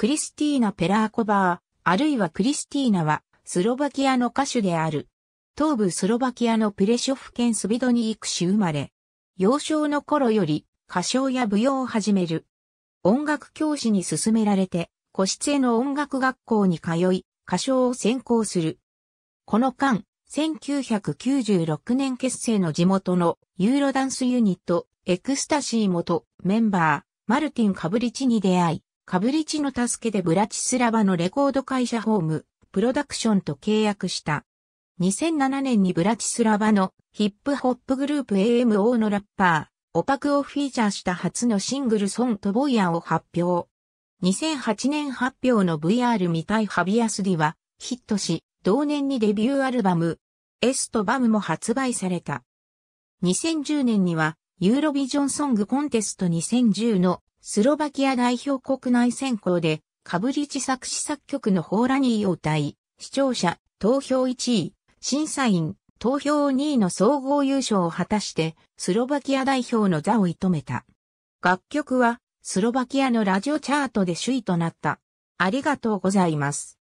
クリスティーナ・ペラーコバー、あるいはクリスティーナは、スロバキアの歌手である。東部スロバキアのプレショフ県スビドニーク市生まれ。幼少の頃より、歌唱や舞踊を始める。音楽教師に勧められて、個室への音楽学校に通い、歌唱を専攻する。この間、1996年結成の地元のユーロダンスユニット、エクスタシー元メンバー、マルティン・カブリチに出会い、カブリチの助けでブラチスラバのレコード会社ホーム、プロダクションと契約した。2007年にブラチスラバのヒップホップグループ AMO のラッパー、オパクをフィーチャーした初のシングルソンとボイヤーを発表。2008年発表の VR たいハビアスディはヒットし、同年にデビューアルバム、エストバムも発売された。2010年には、ユーロビジョンソングコンテスト2010のスロバキア代表国内選考で、カブリチ作詞作曲のホーラニーを歌い、視聴者、投票1位、審査員、投票2位の総合優勝を果たして、スロバキア代表の座を射止めた。楽曲は、スロバキアのラジオチャートで首位となった。ありがとうございます。